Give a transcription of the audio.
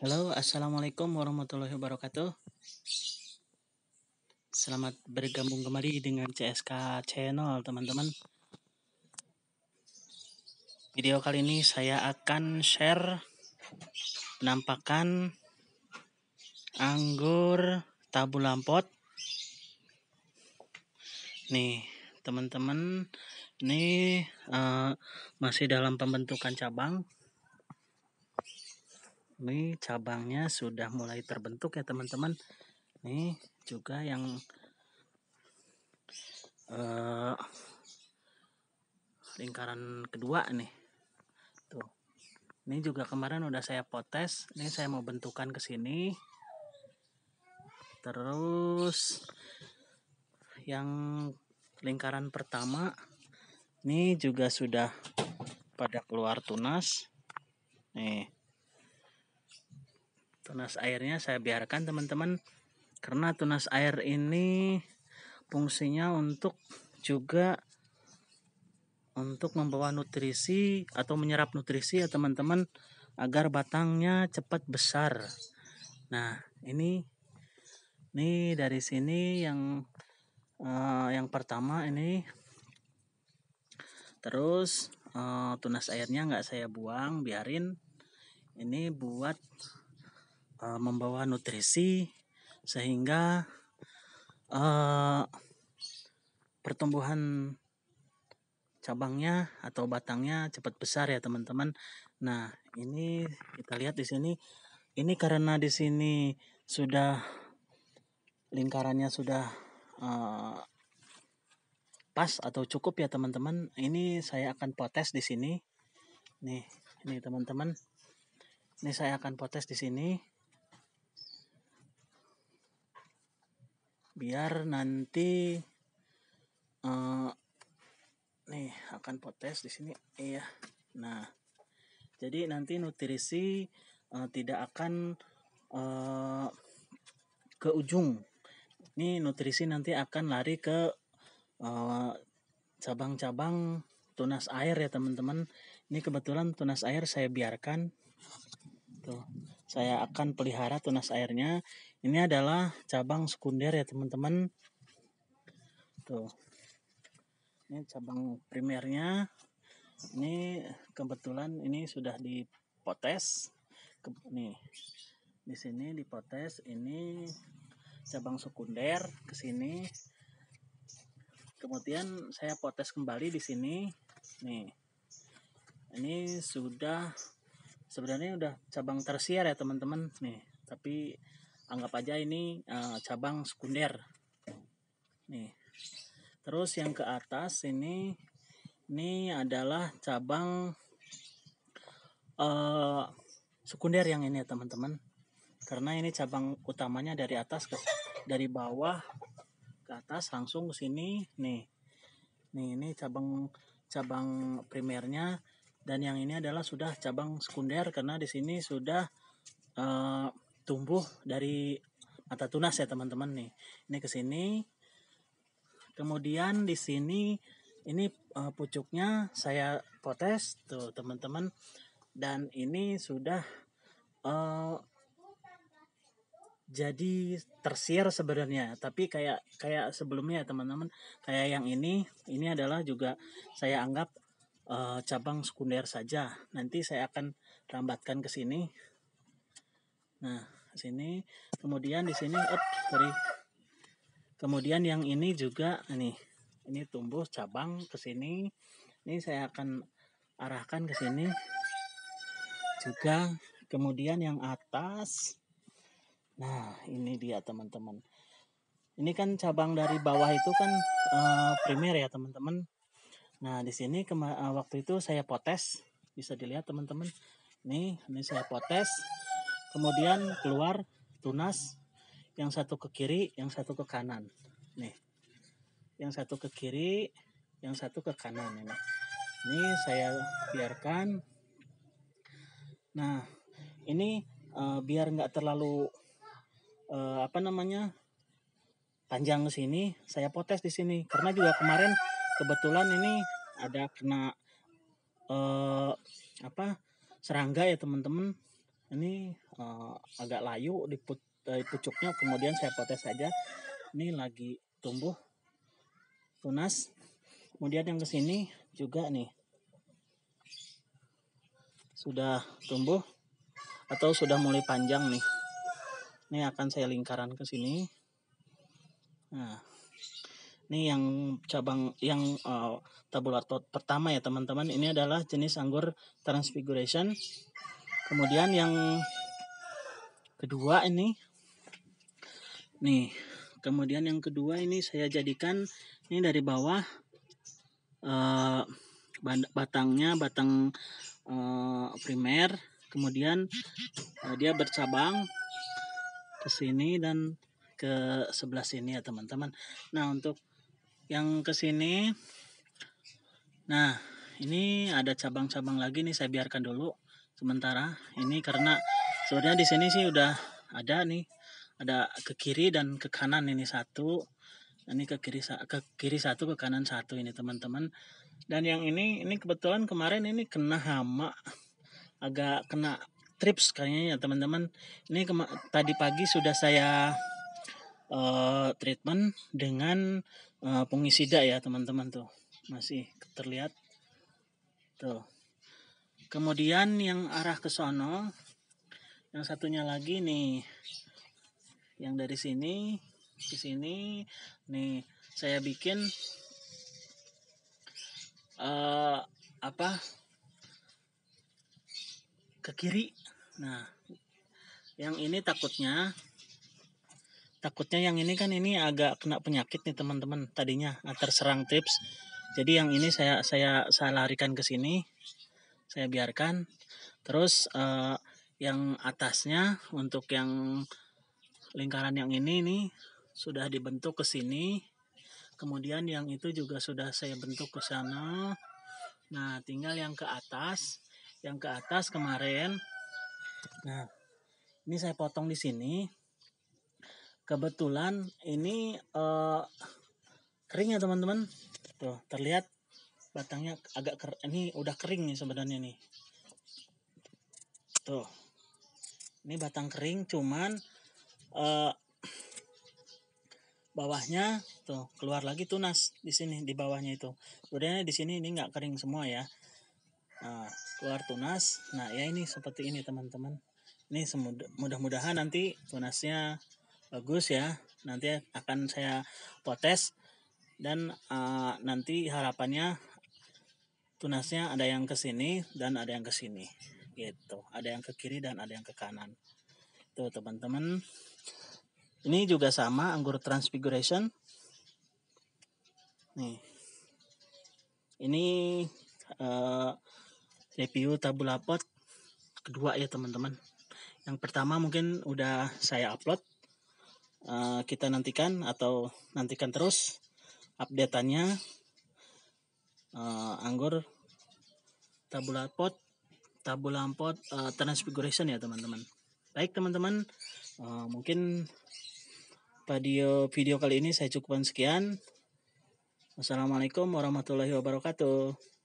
Halo, Assalamualaikum warahmatullahi wabarakatuh. Selamat bergabung kembali dengan CSK Channel, teman-teman. Video kali ini saya akan share penampakan anggur tabu lampot. Nih, teman-teman, ini uh, masih dalam pembentukan cabang ini cabangnya sudah mulai terbentuk ya teman-teman. Ini juga yang uh, lingkaran kedua nih. Tuh. Ini juga kemarin udah saya potes. Ini saya mau bentukan ke sini. Terus yang lingkaran pertama ini juga sudah pada keluar tunas. Nih tunas airnya saya biarkan teman-teman karena tunas air ini fungsinya untuk juga untuk membawa nutrisi atau menyerap nutrisi ya teman-teman agar batangnya cepat besar. Nah, ini ini dari sini yang uh, yang pertama ini terus uh, tunas airnya nggak saya buang biarin ini buat uh, membawa nutrisi sehingga uh, pertumbuhan cabangnya atau batangnya cepat besar ya teman-teman. Nah ini kita lihat di sini ini karena di sini sudah lingkarannya sudah uh, pas atau cukup ya teman-teman. Ini saya akan potes di sini. Nih ini teman-teman. Ini saya akan potes di sini. biar nanti uh, nih akan potes di sini iya nah jadi nanti nutrisi uh, tidak akan uh, ke ujung ini nutrisi nanti akan lari ke cabang cabang-cabang tunas air ya teman-teman ini kebetulan tunas air saya biarkan tuh saya akan pelihara tunas airnya ini adalah cabang sekunder ya teman-teman. Tuh. Ini cabang primernya. Ini kebetulan ini sudah dipotes. Ke, nih. Di sini dipotes ini cabang sekunder ke sini. Kemudian saya potes kembali di sini. Nih. Ini sudah sebenarnya udah cabang tersier ya teman-teman. Nih, tapi anggap aja ini uh, cabang sekunder nih terus yang ke atas ini ini adalah cabang uh, sekunder yang ini ya teman-teman karena ini cabang utamanya dari atas ke dari bawah ke atas langsung ke sini nih nih ini cabang cabang primernya dan yang ini adalah sudah cabang sekunder karena di sini sudah uh, tumbuh dari mata tunas ya teman-teman nih. Ini ke sini. Kemudian di sini ini uh, pucuknya saya potes tuh teman-teman dan ini sudah uh, jadi tersier sebenarnya tapi kayak kayak sebelumnya teman-teman kayak yang ini ini adalah juga saya anggap uh, cabang sekunder saja nanti saya akan rambatkan ke sini nah sini kemudian di sini up sorry kemudian yang ini juga nih ini tumbuh cabang ke sini ini saya akan arahkan ke sini juga kemudian yang atas nah ini dia teman-teman ini kan cabang dari bawah itu kan uh, primer ya teman-teman nah di sini eh, waktu itu saya potes bisa dilihat teman-teman nih ini saya potes kemudian keluar tunas yang satu ke kiri yang satu ke kanan nih yang satu ke kiri yang satu ke kanan ini ini saya biarkan nah ini uh, biar nggak terlalu uh, apa namanya panjang ke sini saya potes di sini karena juga kemarin kebetulan ini ada kena uh, apa serangga ya teman-teman ini uh, agak layu di put, uh, pucuknya kemudian saya potes saja ini lagi tumbuh tunas kemudian yang kesini juga nih sudah tumbuh atau sudah mulai panjang nih ini akan saya lingkaran ke sini nah ini yang cabang yang uh, eh, tabulatot pertama ya teman-teman. Ini adalah jenis anggur transfiguration. Kemudian yang kedua ini nih kemudian yang kedua ini saya jadikan ini dari bawah eh, batangnya batang eh, primer kemudian eh, dia bercabang ke sini dan ke sebelah sini ya teman-teman nah untuk yang ke sini nah ini ada cabang-cabang lagi nih saya biarkan dulu sementara ini karena sebenarnya di sini sih udah ada nih ada ke kiri dan ke kanan ini satu ini ke kiri ke kiri satu ke kanan satu ini teman-teman dan yang ini ini kebetulan kemarin ini kena hama agak kena trips kayaknya ya teman-teman ini tadi pagi sudah saya uh, treatment dengan uh, eh, fungisida ya teman-teman tuh masih terlihat tuh kemudian yang arah ke sono yang satunya lagi nih yang dari sini ke sini nih saya bikin uh, apa ke kiri nah yang ini takutnya takutnya yang ini kan ini agak kena penyakit nih teman-teman tadinya nah, terserang tips jadi yang ini saya saya saya larikan ke sini saya biarkan terus uh, yang atasnya untuk yang lingkaran yang ini nih sudah dibentuk ke sini kemudian yang itu juga sudah saya bentuk ke sana nah tinggal yang ke atas yang ke atas kemarin nah ini saya potong di sini kebetulan ini uh, kering ya teman-teman tuh terlihat batangnya agak ker ini udah kering nih sebenarnya nih tuh ini batang kering cuman uh, bawahnya tuh keluar lagi tunas di sini di bawahnya itu sebenarnya di sini ini nggak kering semua ya nah, keluar tunas nah ya ini seperti ini teman-teman ini mudah-mudahan nanti tunasnya bagus ya nanti akan saya potes dan uh, nanti harapannya tunasnya ada yang kesini dan ada yang kesini gitu ada yang ke kiri dan ada yang ke kanan tuh teman-teman ini juga sama anggur transfiguration nih ini uh, review tabula pot kedua ya teman-teman yang pertama mungkin udah saya upload uh, kita nantikan atau nantikan terus updateannya uh, anggur tabula pot tabulampot uh, eh, Transfiguration ya teman-teman. Baik teman-teman, uh, mungkin video video kali ini saya cukupkan sekian. Wassalamualaikum warahmatullahi wabarakatuh.